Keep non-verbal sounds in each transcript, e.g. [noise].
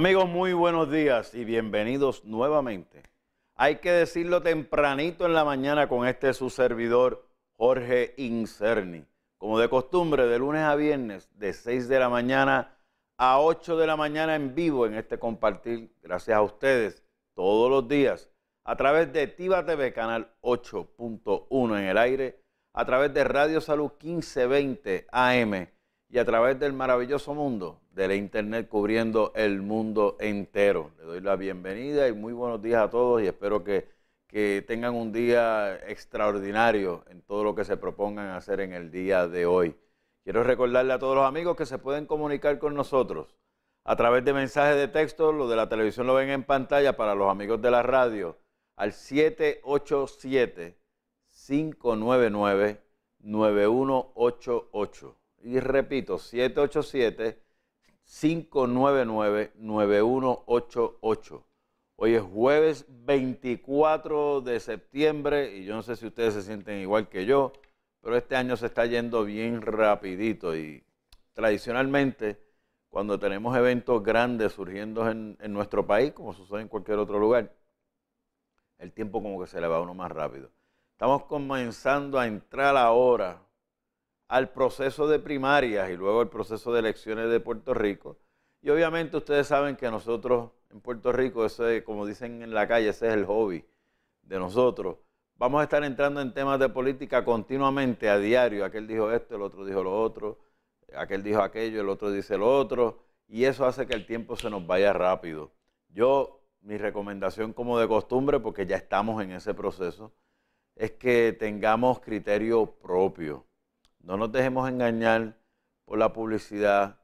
Amigos, muy buenos días y bienvenidos nuevamente. Hay que decirlo tempranito en la mañana con este su servidor, Jorge Incerni. Como de costumbre, de lunes a viernes, de 6 de la mañana a 8 de la mañana en vivo en este compartir, gracias a ustedes, todos los días, a través de Tiva TV, canal 8.1 en el aire, a través de Radio Salud 1520 AM y a través del maravilloso mundo de la Internet cubriendo el mundo entero. Le doy la bienvenida y muy buenos días a todos y espero que, que tengan un día extraordinario en todo lo que se propongan hacer en el día de hoy. Quiero recordarle a todos los amigos que se pueden comunicar con nosotros a través de mensajes de texto, lo de la televisión lo ven en pantalla para los amigos de la radio, al 787 599 9188. Y repito, 787-599-9188. Hoy es jueves 24 de septiembre y yo no sé si ustedes se sienten igual que yo, pero este año se está yendo bien rapidito y tradicionalmente cuando tenemos eventos grandes surgiendo en, en, nuestro país, como sucede en cualquier otro lugar, el tiempo como que se le va uno más rápido. Estamos comenzando a entrar ahora al proceso de primarias y luego al proceso de elecciones de Puerto Rico. Y obviamente ustedes saben que nosotros en Puerto Rico, ese, como dicen en la calle, ese es el hobby de nosotros. Vamos a estar entrando en temas de política continuamente, a diario. Aquel dijo esto, el otro dijo lo otro, aquel dijo aquello, el otro dice lo otro. Y eso hace que el tiempo se nos vaya rápido. Yo, mi recomendación como de costumbre, porque ya estamos en ese proceso, es que tengamos criterio propio no nos dejemos engañar por la publicidad.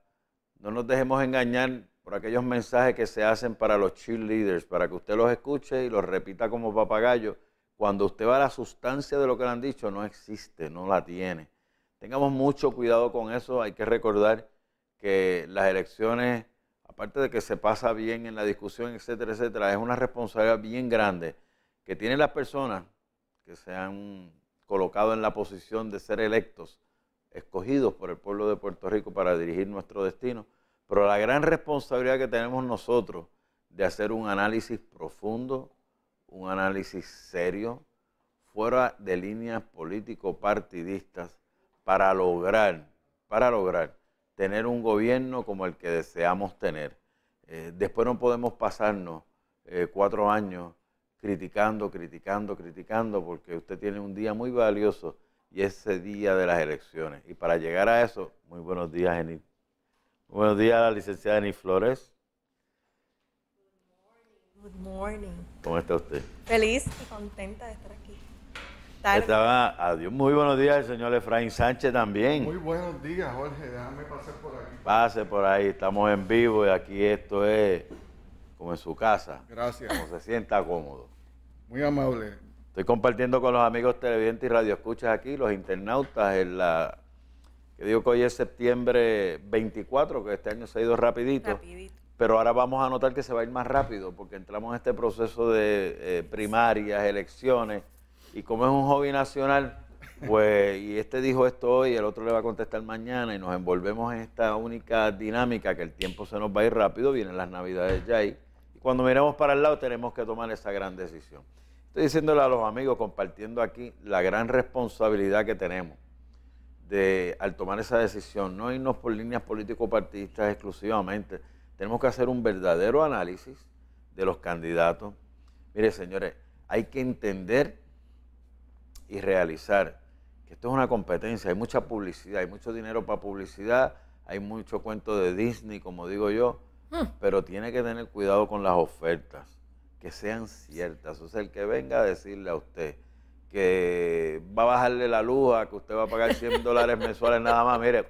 No nos dejemos engañar por aquellos mensajes que se hacen para los cheerleaders, para que usted los escuche y los repita como papagayo. Cuando usted va a la sustancia de lo que le han dicho, no existe, no la tiene. Tengamos mucho cuidado con eso. Hay que recordar que las elecciones, aparte de que se pasa bien en la discusión, etcétera, etcétera, es una responsabilidad bien grande que tienen las personas que se han colocado en la posición de ser electos escogidos por el pueblo de Puerto Rico para dirigir nuestro destino, pero la gran responsabilidad que tenemos nosotros de hacer un análisis profundo, un análisis serio, fuera de líneas político-partidistas, para lograr, para lograr tener un gobierno como el que deseamos tener. Eh, después no podemos pasarnos eh, cuatro años criticando, criticando, criticando, porque usted tiene un día muy valioso y ese día de las elecciones. Y para llegar a eso, muy buenos días, Jenny. buenos días la licenciada Jenny Flores. Good morning. ¿Cómo está usted? Feliz y contenta de estar aquí. adiós, muy buenos días, el señor Efraín Sánchez también. Muy buenos días, Jorge, déjame pasar por aquí. Pase por ahí, estamos en vivo y aquí esto es como en su casa. Gracias. Como se sienta cómodo. Muy amable. Estoy compartiendo con los amigos televidentes y radioescuchas aquí, los internautas, en la, que digo que hoy es septiembre 24, que este año se ha ido rapidito. Pero ahora vamos a notar que se va a ir más rápido, porque entramos en este proceso de eh, primarias, elecciones, y como es un hobby nacional, pues, y este dijo esto hoy, el otro le va a contestar mañana, y nos envolvemos en esta única dinámica que el tiempo se nos va a ir rápido, vienen las navidades ya ahí, y cuando miramos para el lado tenemos que tomar esa gran decisión. Estoy diciéndole a los amigos, compartiendo aquí, la gran responsabilidad que tenemos de, al tomar esa decisión, no irnos por líneas político-partidistas exclusivamente. Tenemos que hacer un verdadero análisis de los candidatos. Mire, señores, hay que entender y realizar que esto es una competencia, hay mucha publicidad, hay mucho dinero para publicidad, hay mucho cuento de Disney, como digo yo, hmm. pero tiene que tener cuidado con las ofertas que sean ciertas. O sea, el que venga a decirle a usted que va a bajarle la luz, que usted va a pagar 100 [laughs] dólares mensuales nada más, mire,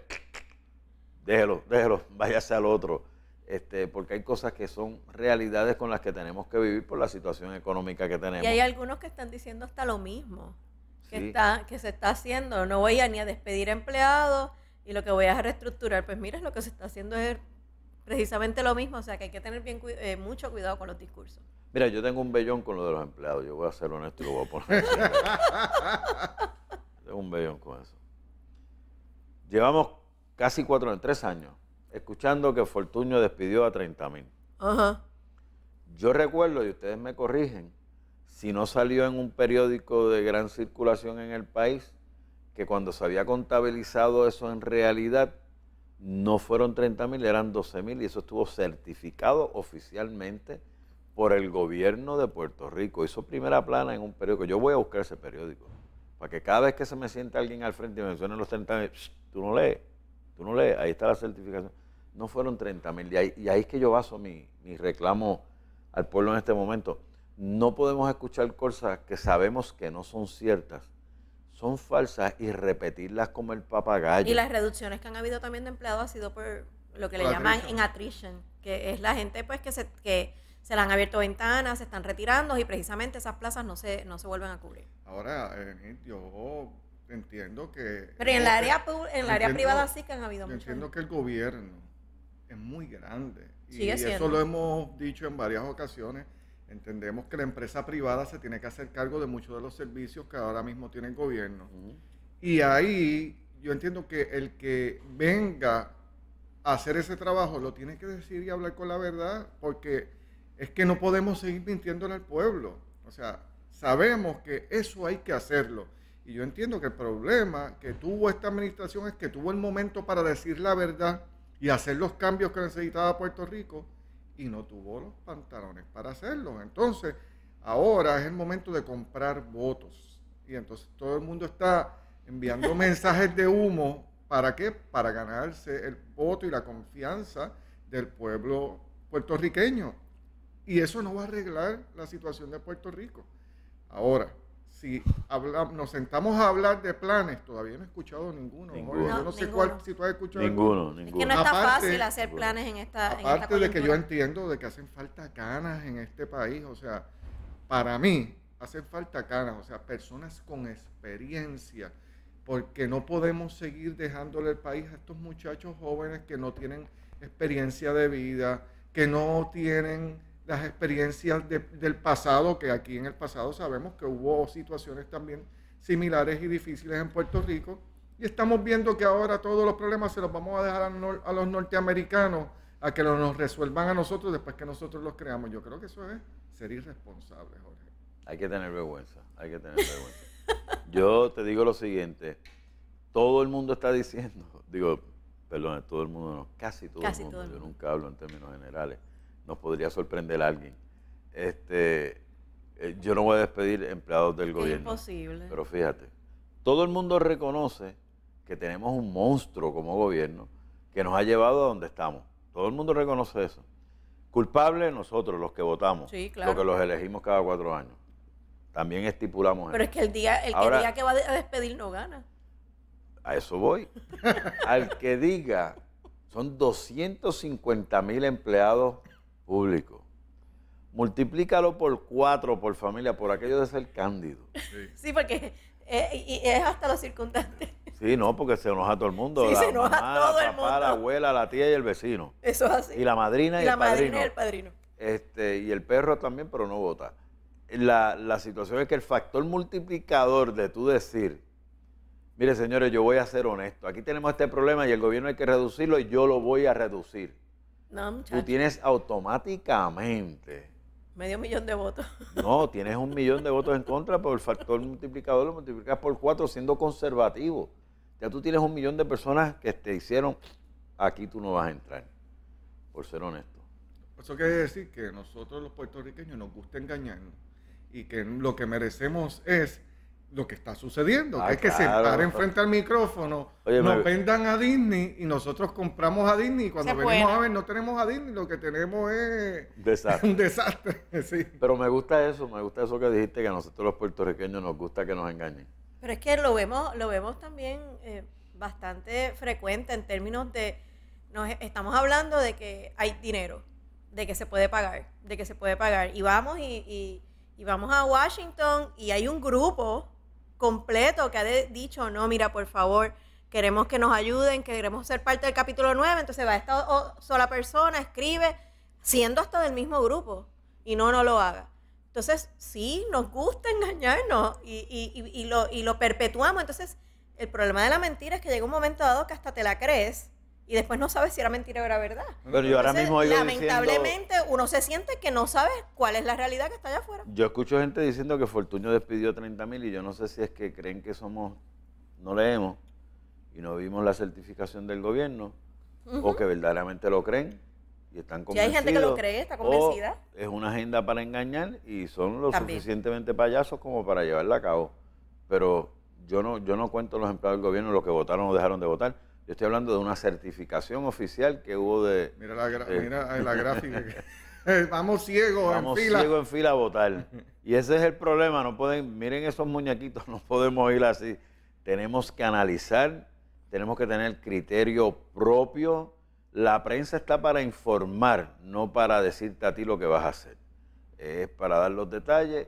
déjelo, déjelo, váyase al otro. Este, porque hay cosas que son realidades con las que tenemos que vivir por la situación económica que tenemos. Y hay algunos que están diciendo hasta lo mismo, que, está, que se está haciendo. No voy a ni a despedir empleados y lo que voy a reestructurar. Pues mira, lo que se está haciendo es precisamente lo mismo, o sea que hay que tener bien, eh, mucho cuidado con los discursos. Mira, yo tengo un vellón con lo de los empleados. Yo voy a ser honesto y lo voy a [laughs] tengo un vellón con eso. Llevamos casi cuatro tres años, escuchando que Fortunio despidió a 30 mil. Yo recuerdo, y ustedes me corrigen, si no salió en un periódico de gran circulación en el país, que cuando se había contabilizado eso en realidad, no fueron 30 mil, eran 12 mil, y eso estuvo certificado oficialmente por el gobierno de Puerto Rico. Hizo primera plana en un periódico. Yo voy a buscar ese periódico. Para que cada vez que se me sienta alguien al frente y me suenen los 30 mil, tú no lees, tú no lees, ahí está la certificación. No fueron 30 mil. Y ahí, y ahí es que yo baso mi, mi reclamo al pueblo en este momento. No podemos escuchar cosas que sabemos que no son ciertas son falsas y repetirlas como el papagayo. Y las reducciones que han habido también de empleados ha sido por lo que le llaman en attrition, que es la gente pues que se que se le han abierto ventanas, se están retirando y precisamente esas plazas no se, no se vuelven a cubrir. Ahora, eh, yo entiendo que... Pero en este, área, en el área privada sí que han habido muchos. Entiendo que el gobierno es muy grande. Y, eso lo hemos dicho en varias ocasiones. Entendemos que la empresa privada se tiene que hacer cargo de muchos de los servicios que ahora mismo tiene el gobierno. Y ahí yo entiendo que el que venga a hacer ese trabajo lo tiene que decir y hablar con la verdad, porque es que no podemos seguir mintiéndole al pueblo. O sea, sabemos que eso hay que hacerlo. Y yo entiendo que el problema que tuvo esta administración es que tuvo el momento para decir la verdad y hacer los cambios que necesitaba Puerto Rico y no tuvo los pantalones para hacerlos. Entonces, ahora es el momento de comprar votos. Y entonces todo el mundo está enviando [laughs] mensajes de humo. ¿Para qué? Para ganarse el voto y la confianza del pueblo puertorriqueño. Y eso no va a arreglar la situación de Puerto Rico. Ahora, si hablamos, nos sentamos a hablar de planes, todavía no he escuchado ninguno. yo no, sé cuál, si tú has escuchado ninguno. Ninguno, Es que no está aparte, fácil hacer planes en esta. Aparte de que yo entiendo de que hacen falta canas en este país, o sea, para mí hacen falta canas, o sea, personas con experiencia, porque no podemos seguir dejándole el país a estos muchachos jóvenes que no tienen experiencia de vida, que no tienen las experiencias del pasado, que aquí en el pasado sabemos que hubo situaciones también similares y difíciles en Puerto Rico. Y estamos viendo que ahora todos los problemas se los vamos a dejar a, los norteamericanos a que los nos resuelvan a nosotros después que nosotros los creamos. Yo creo que eso es ser irresponsable, Jorge. Hay que tener vergüenza, hay que tener vergüenza. Yo te digo lo siguiente, todo el mundo está diciendo, digo, perdón, todo el mundo casi todo el mundo, todo yo nunca hablo en términos generales nos podría sorprender a alguien. Este, eh, yo no voy a despedir empleados del gobierno. Es imposible. Pero fíjate, todo el mundo reconoce que tenemos un monstruo como gobierno que nos ha llevado a donde estamos. Todo el mundo reconoce eso. Culpable nosotros, los que votamos, sí, claro. los que los elegimos cada cuatro años. También estipulamos Pero es que el día, el que día que va a despedir no gana. A eso voy. [laughs] Al que diga, son 250 mil empleados público. Multiplícalo por cuatro, por familia, por aquello de ser cándido. Sí, porque eh, es, hasta los circundantes. Sí, no, porque se enoja a todo el mundo. la se enoja todo el mundo. La abuela, la tía y el vecino. Eso es así. Y la madrina y, la el madrina padrino. Y el padrino. Este, y el perro también, pero no vota. La, la situación es que el factor multiplicador de tu decir, mire señores, yo voy a ser honesto, aquí tenemos este problema y el gobierno hay que reducirlo y yo lo voy a reducir Tú tienes automáticamente. Medio millón de votos. [laughs] No, tienes un millón de votos en contra, pero el factor multiplicador lo multiplicas por cuatro siendo conservativo. Ya tú tienes un millón de personas que te hicieron, aquí tú no vas a entrar, por ser honesto. Eso quiere decir que nosotros los puertorriqueños nos gusta engañarnos y que lo que merecemos es lo que está sucediendo, que es ah, que se frente al micrófono, nos vendan a Disney y nosotros compramos a Disney y cuando venimos a ver no tenemos a Disney, lo que tenemos es un [laughs] desastre. [laughs] Pero me gusta eso, me gusta eso que dijiste, que a nosotros los puertorriqueños nos gusta que nos engañen. Pero es que lo vemos, lo vemos también eh, bastante frecuente en términos de, nos, e, estamos hablando de que hay dinero, de que se puede pagar, de que se puede pagar. Y vamos y, y vamos a Washington y hay un grupo completo que ha dicho, no, mira, por favor, queremos que nos ayuden, queremos ser parte del capítulo 9, entonces va esta sola persona, escribe, siendo hasta del mismo grupo, y no, no lo haga. Entonces, sí, nos gusta engañarnos y, y, y, lo, y lo perpetuamos. Entonces, el problema de la mentira es que llega un momento dado que hasta te la crees y después no sabes si era mentira o era verdad. Pero yo ahora mismo Lamentablemente uno se siente que no sabe cuál es la realidad que está allá afuera. Yo escucho gente diciendo que Fortunio despidió 30 mil y yo no sé si es que creen que somos, no leemos y no vimos la certificación del gobierno o que verdaderamente lo creen y están convencidos. hay gente que lo cree, está convencida. es una agenda para engañar y son lo suficientemente payasos como para llevarla a cabo. Pero yo no, yo no cuento los empleados del gobierno, los que votaron o dejaron de votar yo estoy hablando de una certificación oficial que hubo de... Mira la, eh, eh, [laughs] gráfica. Eh, vamos ciegos en fila. Vamos ciego en fila a votar. Y ese es el problema. No pueden, miren esos muñequitos, [laughs] no podemos ir así. Tenemos que analizar, tenemos que tener criterio propio. La prensa está para informar, no para decirte a ti lo que vas a hacer. Es para dar los detalles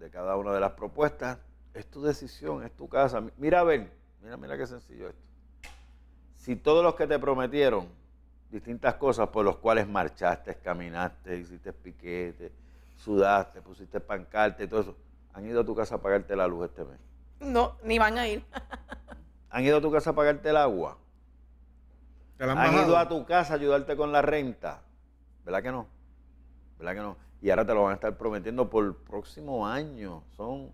de cada una de las propuestas. Es tu decisión, es tu casa. Mira a ver, mira, mira qué sencillo esto si todos los que te prometieron distintas cosas por los cuales marchaste, caminaste, hiciste piquete, sudaste, pusiste pancarte y todo eso, han ido a tu casa a pagarte la luz este mes. No, ni van a ir. [laughs] ¿Han ido a tu casa a pagarte el agua? han, ido a tu casa a ayudarte con la renta? ¿Verdad que no? ¿Verdad que no? Y ahora te lo van a estar prometiendo por el próximo año. Son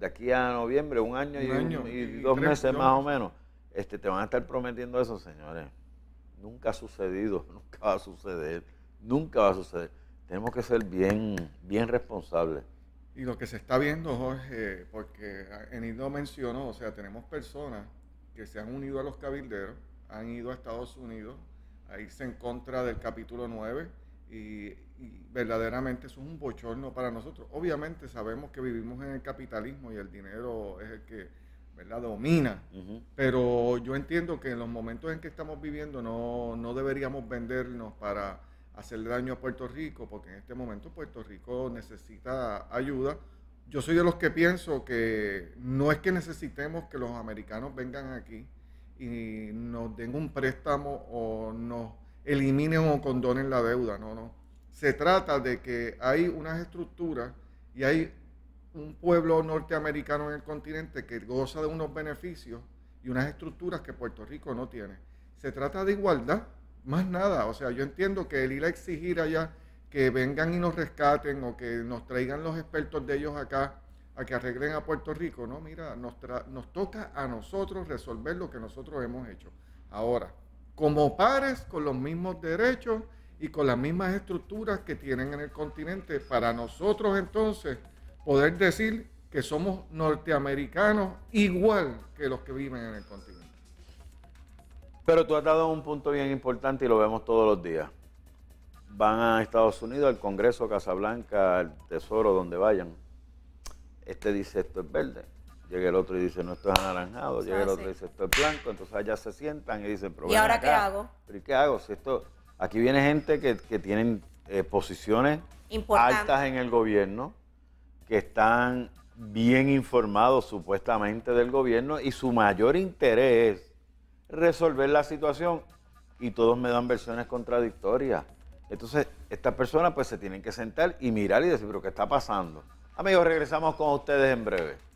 de aquí a noviembre, un año, y, dos meses más o menos. Este, te van a estar prometiendo eso, señores. Nunca ha sucedido, [laughs] nunca va a suceder, nunca va a suceder. Tenemos que ser bien, bien responsables. Y lo que se está viendo, Jorge, porque Enido mencionó, o sea, tenemos personas que se han unido a los cabilderos, han ido a Estados Unidos a irse en contra del capítulo 9 y, y verdaderamente eso es un bochorno para nosotros. Obviamente sabemos que vivimos en el capitalismo y el dinero es el que ¿verdad? Domina. Pero yo entiendo que en los momentos en que estamos viviendo no, no deberíamos vendernos para hacer daño a Puerto Rico, porque en este momento Puerto Rico necesita ayuda. Yo soy de los que pienso que no es que necesitemos que los americanos vengan aquí y nos den un préstamo o nos eliminen o condonen la deuda, no, no. Se trata de que hay unas estructuras y hay un pueblo norteamericano en el continente que goza de unos beneficios y unas estructuras que Puerto Rico no tiene. Se trata de igualdad, más nada. O sea, yo entiendo que el ir a exigir allá que vengan y nos rescaten o que nos traigan los expertos de ellos acá a que arreglen a Puerto Rico, no, mira, nos, nos toca a nosotros resolver lo que nosotros hemos hecho. Ahora, como pares, con los mismos derechos y con las mismas estructuras que tienen en el continente, para nosotros entonces poder decir que somos norteamericanos igual que los que viven en el continente. Pero tú has dado un punto bien importante y lo vemos todos los días. Van a Estados Unidos, al Congreso, Casablanca, al Tesoro, donde vayan. Este dice esto es verde. Llega el otro y dice, no, esto es anaranjado. Llega el otro y dice, esto es blanco. Entonces allá se sientan y dicen, pero ¿y ahora qué hago? qué hago? Si esto, aquí viene gente que, que tienen eh, posiciones altas en el gobierno que están bien informados supuestamente del gobierno y su mayor interés es resolver la situación y todos me dan versiones contradictorias. Entonces, estas personas pues se tienen que sentar y mirar y decir, pero ¿qué está pasando? Amigos, regresamos con ustedes en breve.